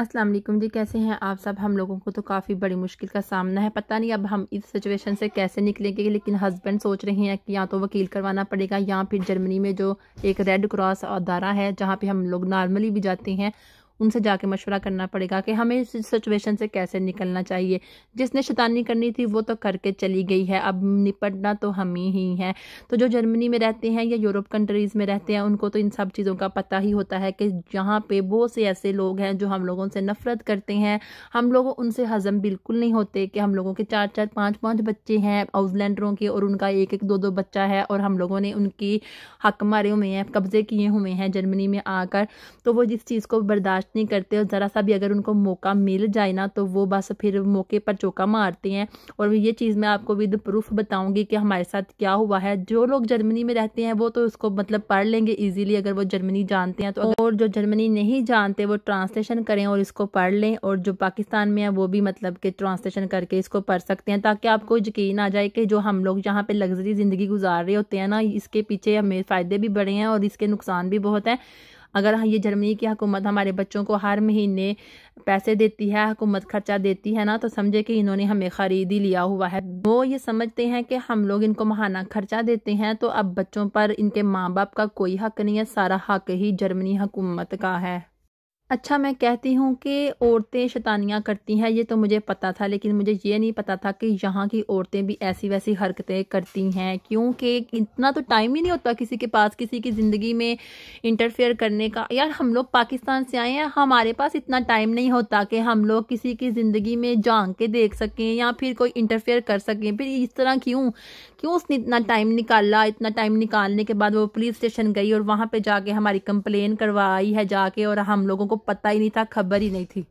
अस्सलाम वालेकुम जी कैसे हैं आप सब हम लोगों को तो काफ़ी बड़ी मुश्किल का सामना है पता नहीं अब हम इस सिचुएशन से कैसे निकलेंगे लेकिन हस्बैंड सोच रहे हैं कि या तो वकील करवाना पड़ेगा या फिर जर्मनी में जो एक रेड क्रॉस अदारा है जहाँ पे हम लोग नॉर्मली भी जाते हैं उनसे जाके मशवरा करना पड़ेगा कि हमें इस सिचुएशन से कैसे निकलना चाहिए जिसने शैतानी करनी थी वो तो करके चली गई है अब निपटना तो हम ही है तो जो जर्मनी में रहते हैं या यूरोप कंट्रीज़ में रहते हैं उनको तो इन सब चीज़ों का पता ही होता है कि जहाँ पे बहुत से ऐसे लोग हैं जो हम लोगों से नफरत करते हैं हम लोग उनसे हज़म बिल्कुल नहीं होते कि हम लोगों के चार चार पाँच पाँच बच्चे हैं आउटलैंडरों के और उनका एक एक दो दो बच्चा है और हम लोगों ने उनकी हक मारे हुए हैं कब्ज़े किए हुए हैं जर्मनी में आकर तो वो जिस चीज़ को बर्दाश्त नहीं करते और ज़रा सा भी अगर उनको मौका मिल जाए ना तो वो बस फिर मौके पर चौका मारते हैं और ये चीज़ मैं आपको विद प्रूफ बताऊँगी कि हमारे साथ क्या हुआ है जो लोग जर्मनी में रहते हैं वो तो उसको मतलब पढ़ लेंगे ईजिली अगर वो जर्मनी जानते हैं तो और जो जर्मनी नहीं जानते वो ट्रांसलेशन करें और इसको पढ़ लें और जो पाकिस्तान में है वो भी मतलब कि ट्रांसलेशन करके इसको पढ़ सकते हैं ताकि आपको यकीन आ जाए कि जो हम लोग यहाँ पे लग्जरी ज़िंदगी गुजार रहे होते हैं ना इसके पीछे हमें फ़ायदे भी बड़े हैं और इसके नुकसान भी बहुत हैं अगर हाँ, ये जर्मनी की हुकूमत हमारे बच्चों को हर महीने पैसे देती है हुकूमत खर्चा देती है ना तो समझे कि इन्होंने हमें ख़रीद ही लिया हुआ है वो ये समझते हैं कि हम लोग इनको महाना खर्चा देते हैं तो अब बच्चों पर इनके माँ बाप का कोई हक नहीं है सारा हक ही जर्मनी हुकूमत का है अच्छा मैं कहती हूँ कि औरतें शैतानियाँ करती हैं ये तो मुझे पता था लेकिन मुझे ये नहीं पता था कि यहाँ की औरतें भी ऐसी वैसी हरकतें करती हैं क्योंकि इतना तो टाइम ही नहीं होता किसी के पास किसी की ज़िंदगी में इंटरफेयर करने का यार हम लोग पाकिस्तान से आए हैं हमारे पास इतना टाइम नहीं होता कि हम लोग किसी की ज़िंदगी में जान के देख सकें या फिर कोई इंटरफेयर कर सकें फिर इस तरह क्यों क्यों उसने इतना टाइम निकाला इतना टाइम निकालने के बाद वो पुलिस स्टेशन गई और वहाँ पर जाके हमारी कंप्लेन करवाई है जाके और हम लोगों को पता ही नहीं था खबर ही नहीं थी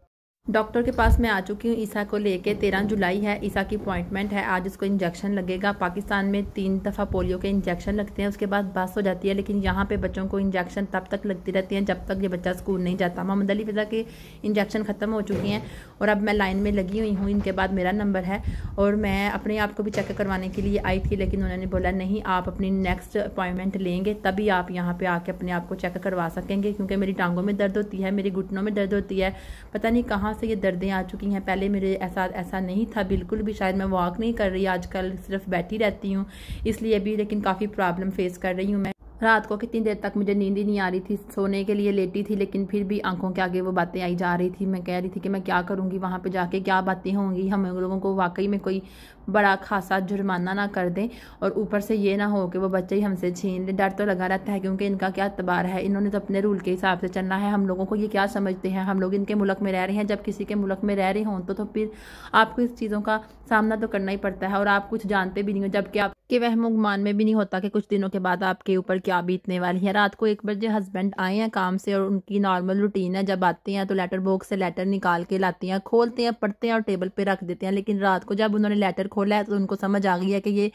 डॉक्टर के पास मैं आ चुकी हूँ ईसा को लेके तेरह जुलाई है ईसा की अपॉइंटमेंट है आज उसको इंजेक्शन लगेगा पाकिस्तान में तीन दफ़ा पोलियो के इंजेक्शन लगते हैं उसके बाद बस हो जाती है लेकिन यहाँ पे बच्चों को इंजेक्शन तब तक लगती रहती हैं जब तक ये बच्चा स्कूल नहीं जाता मोहम्मद अली फिजा के इंजेक्शन ख़त्म हो चुकी हैं और अब मैं लाइन में लगी हुई हूँ इनके बाद मेरा नंबर है और मैं अपने आप को भी चेक करवाने के लिए आई थी लेकिन उन्होंने बोला नहीं आप अपनी नेक्स्ट अपॉइंटमेंट लेंगे तभी आप यहाँ पर आके अपने आप को चेक करवा सकेंगे क्योंकि मेरी टांगों में दर्द होती है मेरे घुटनों में दर्द होती है पता नहीं कहाँ से ये दर्दें आ चुकी हैं पहले मेरे ऐसा ऐसा नहीं था बिल्कुल भी शायद मैं वॉक नहीं कर रही आजकल सिर्फ बैठी रहती हूँ इसलिए भी लेकिन काफ़ी प्रॉब्लम फेस कर रही हूँ मैं रात को कितनी देर तक मुझे नींद ही नहीं आ रही थी सोने के लिए लेटी थी लेकिन फिर भी आंखों के आगे वो बातें आई जा रही थी मैं कह रही थी कि मैं क्या करूँगी वहाँ पर जाके क्या बातें होंगी हम लोगों को वाकई में कोई बड़ा खासा जुर्माना ना कर दें और ऊपर से ये ना हो कि वो बच्चे ही हमसे छीन लें डर तो लगा रहता है क्योंकि इनका क्या अतबार है इन्होंने तो अपने रूल के हिसाब से चलना है हम लोगों को ये क्या समझते हैं हम लोग इनके मुल्क में रह रहे हैं जब किसी के मुल्क में रह रहे हों तो, तो फिर आपको इस चीज़ों का सामना तो करना ही पड़ता है और आप कुछ जानते भी नहीं हो जबकि आपके वहम उगमान में भी नहीं होता कि कुछ दिनों के बाद आपके ऊपर क्या क्या बीतने वाली है रात को एक बजे हस्बैंड आए हैं काम से और उनकी नॉर्मल रूटीन है जब आते हैं तो लेटर बॉक्स से लेटर निकाल के लाते हैं खोलते हैं पढ़ते हैं और टेबल पर रख देते हैं लेकिन रात को जब उन्होंने लेटर खोला है तो उनको समझ आ गई है कि ये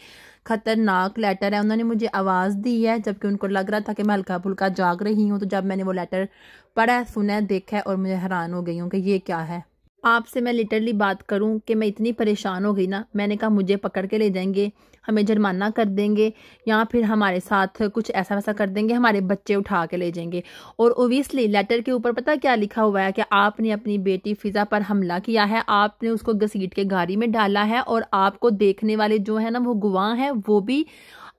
ख़तरनाक लेटर है उन्होंने मुझे आवाज़ दी है जबकि उनको लग रहा था कि मैं हल्का फुल्का जाग रही हूँ तो जब मैंने वो लेटर पढ़ा सुना देखा और मुझे हैरान हो गई हूँ कि ये क्या है आपसे मैं लिटरली बात करूं कि मैं इतनी परेशान हो गई ना मैंने कहा मुझे पकड़ के ले जाएंगे हमें जुर्माना कर देंगे या फिर हमारे साथ कुछ ऐसा वैसा कर देंगे हमारे बच्चे उठा के ले जाएंगे और ओबियसली लेटर के ऊपर पता क्या लिखा हुआ है कि आपने अपनी बेटी फ़िज़ा पर हमला किया है आपने उसको घसीट के गाड़ी में डाला है और आपको देखने वाले जो है ना वो गुवाह हैं वो भी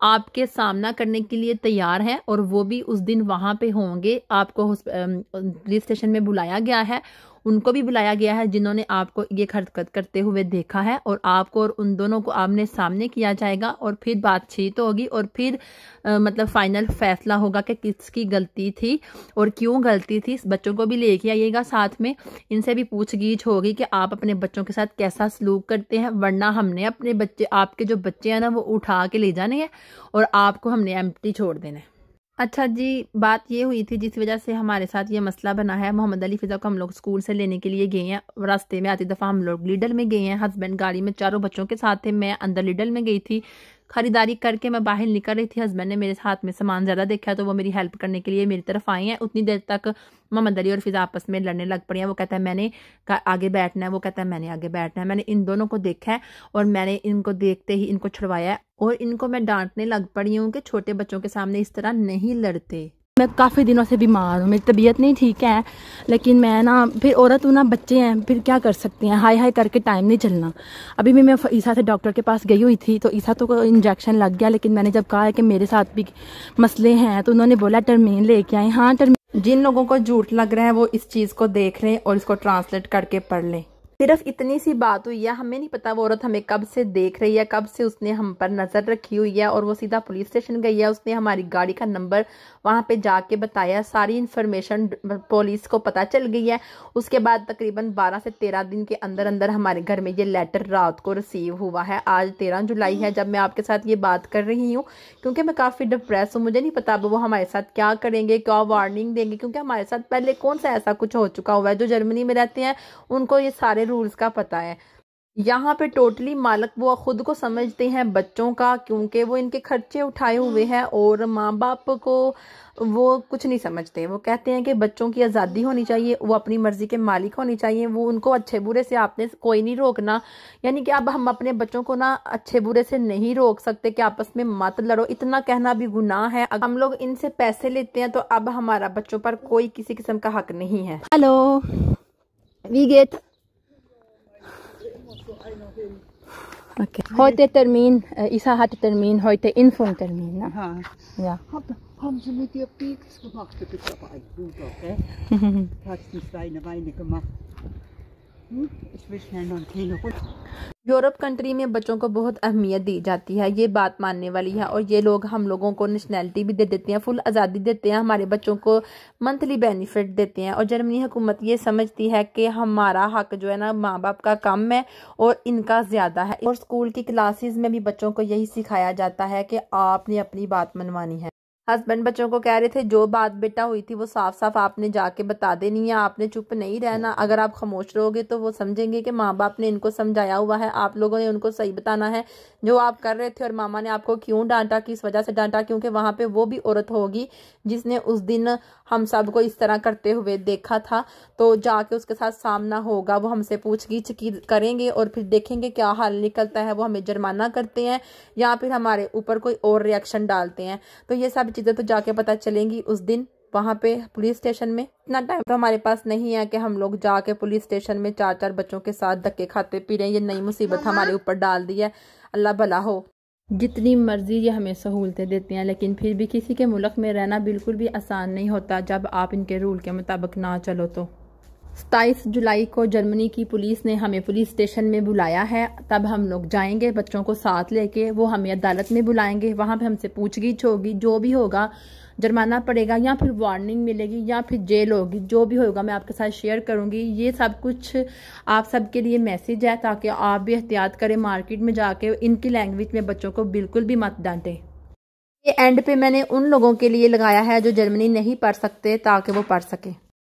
आपके सामना करने के लिए तैयार हैं और वो भी उस दिन वहाँ पे होंगे आपको पुलिस स्टेशन में बुलाया गया है उनको भी बुलाया गया है जिन्होंने आपको ये हरकत करते हुए देखा है और आपको और उन दोनों को आमने सामने किया जाएगा और फिर बातचीत होगी और फिर आ, मतलब फाइनल फैसला होगा कि किसकी गलती थी और क्यों गलती थी बच्चों को भी लेके आइएगा साथ में इनसे भी पूछगीछ होगी कि आप अपने बच्चों के साथ कैसा सलूक करते हैं वरना हमने अपने बच्चे आपके जो बच्चे हैं ना वो उठा के ले जाने हैं और आपको हमने एम छोड़ देना है अच्छा जी बात ये हुई थी जिस वजह से हमारे साथ ये मसला बना है मोहम्मद अली फ़िज़ा को हम लोग स्कूल से लेने के लिए गए हैं रास्ते में आती दफ़ा हम लोग लीडल में गए हैं हस्बैंड गाड़ी में चारों बच्चों के साथ थे मैं अंदर लीडल में गई थी खरीदारी करके मैं बाहर निकल रही थी हस्बैंड ने मेरे हाथ में सामान ज़्यादा देखा तो वो मेरी हेल्प करने के लिए मेरी तरफ आई हैं उतनी देर तक मोहम्मद अली और फिजा आपस में लड़ने लग पड़ी हैं वो कहता है मैंने आगे बैठना है वो कहता है मैंने आगे बैठना है मैंने इन दोनों को देखा है और मैंने इनको देखते ही इनको छुड़वाया है और इनको मैं डांटने लग पड़ी हूँ कि छोटे बच्चों के सामने इस तरह नहीं लड़ते मैं काफ़ी दिनों से बीमार हूँ मेरी तबीयत नहीं ठीक है लेकिन मैं ना फिर औरत हूँ ना बच्चे हैं फिर क्या कर सकती हैं हाय हाय करके टाइम नहीं चलना अभी भी मैं ईसा से डॉक्टर के पास गई हुई थी तो ईसा तो इंजेक्शन लग गया लेकिन मैंने जब कहा है कि मेरे साथ भी मसले हैं तो उन्होंने बोला टर्मीन लेके आए हाँ टर्मीन जिन लोगों को झूठ लग रहा है वो इस चीज़ को देख लें और इसको ट्रांसलेट करके पढ़ लें सिर्फ इतनी सी बात हुई है हमें नहीं पता वो औरत हमें कब से देख रही है कब से उसने हम पर नज़र रखी हुई है और वो सीधा पुलिस स्टेशन गई है उसने हमारी गाड़ी का नंबर वहाँ पे जाके बताया सारी इन्फॉर्मेशन पुलिस को पता चल गई है उसके बाद तकरीबन 12 से 13 दिन के अंदर अंदर हमारे घर में ये लेटर रात को रिसीव हुआ है आज तेरह जुलाई है जब मैं आपके साथ ये बात कर रही हूँ क्योंकि मैं काफ़ी डिप्रेस हूँ मुझे नहीं पता अब वो हमारे साथ क्या करेंगे क्या वार्निंग देंगे क्योंकि हमारे साथ पहले कौन सा ऐसा कुछ हो चुका हुआ है जो जर्मनी में रहते हैं उनको ये सारे रूल्स का पता है यहाँ पे टोटली मालक वो खुद को समझते हैं बच्चों का क्योंकि वो इनके खर्चे उठाए हुए हैं और माँ बाप को वो कुछ नहीं समझते वो कहते हैं कि बच्चों की आज़ादी होनी चाहिए वो अपनी मर्ज़ी के मालिक होनी चाहिए वो उनको अच्छे बुरे से आपने कोई नहीं रोकना यानी कि अब हम अपने बच्चों को ना अच्छे बुरे से नहीं रोक सकते कि आपस में मत लड़ो इतना कहना भी गुनाह है अगर हम लोग इनसे पैसे लेते हैं तो अब हमारा बच्चों पर कोई किसी किस्म का हक नहीं है hello we get Okay. Heute Termin, äh, Isa hatte Termin, heute Impfungtermin. Ne? Ja. Hab, haben Sie mit dir Beats gemacht? Du bist aber ein Bruder, gell? Du hast nicht deine Weine gemacht. Europe country में बच्चों को बहुत अहमियत दी जाती है ये बात मानने वाली है और ये लोग हम लोगों को नेशनैलिटी भी दे देते हैं फुल आज़ादी देते हैं हमारे बच्चों को मंथली बेनिफिट देते हैं और जर्मनी हुकूमत ये समझती है कि हमारा हक जो है ना माँ बाप का कम है और इनका ज़्यादा है और स्कूल की क्लासेज में भी बच्चों को यही सिखाया जाता है कि आपने अपनी बात मनवानी है हस्बैंड बच्चों को कह रहे थे जो बात बेटा हुई थी वो साफ साफ आपने जाके बता देनी है आपने चुप नहीं रहना अगर आप खामोश रहोगे तो वो समझेंगे कि माँ बाप ने इनको समझाया हुआ है आप लोगों ने उनको सही बताना है जो आप कर रहे थे और मामा ने आपको क्यों डांटा किस वजह से डांटा क्योंकि वहाँ पर वो भी औरत होगी जिसने उस दिन हम सबको इस तरह करते हुए देखा था तो जाके उसके साथ सामना होगा वो हमसे पूछगिछ करेंगे और फिर देखेंगे क्या हाल निकलता है वो हमें जुर्माना करते हैं या फिर हमारे ऊपर कोई और रिएक्शन डालते हैं तो ये सब चीज़ें तो जाके पता चलेंगी उस दिन वहाँ पे पुलिस स्टेशन में इतना टाइम तो हमारे पास नहीं है कि हम लोग जाके पुलिस स्टेशन में चार चार बच्चों के साथ धक्के खाते पी रहे ये नई मुसीबत हमारे ऊपर डाल दी है अल्लाह भला हो जितनी मर्जी ये हमें सहूलतें देती हैं लेकिन फिर भी किसी के मुल्क में रहना बिल्कुल भी आसान नहीं होता जब आप इनके रूल के मुताबिक ना चलो तो सताईस जुलाई को जर्मनी की पुलिस ने हमें पुलिस स्टेशन में बुलाया है तब हम लोग जाएंगे बच्चों को साथ लेके वो हमें अदालत में बुलाएंगे वहाँ पे हमसे पूछगिछ होगी जो भी होगा जुर्माना पड़ेगा या फिर वार्निंग मिलेगी या फिर जेल होगी जो भी होगा मैं आपके साथ शेयर करूँगी ये सब कुछ आप सबके लिए मैसेज है ताकि आप भी एहतियात करें मार्केट में जाके इनकी लैंग्वेज में बच्चों को बिल्कुल भी मत डांटें एंड पे मैंने उन लोगों के लिए लगाया है जो जर्मनी नहीं पढ़ सकते ताकि वो पढ़ सकें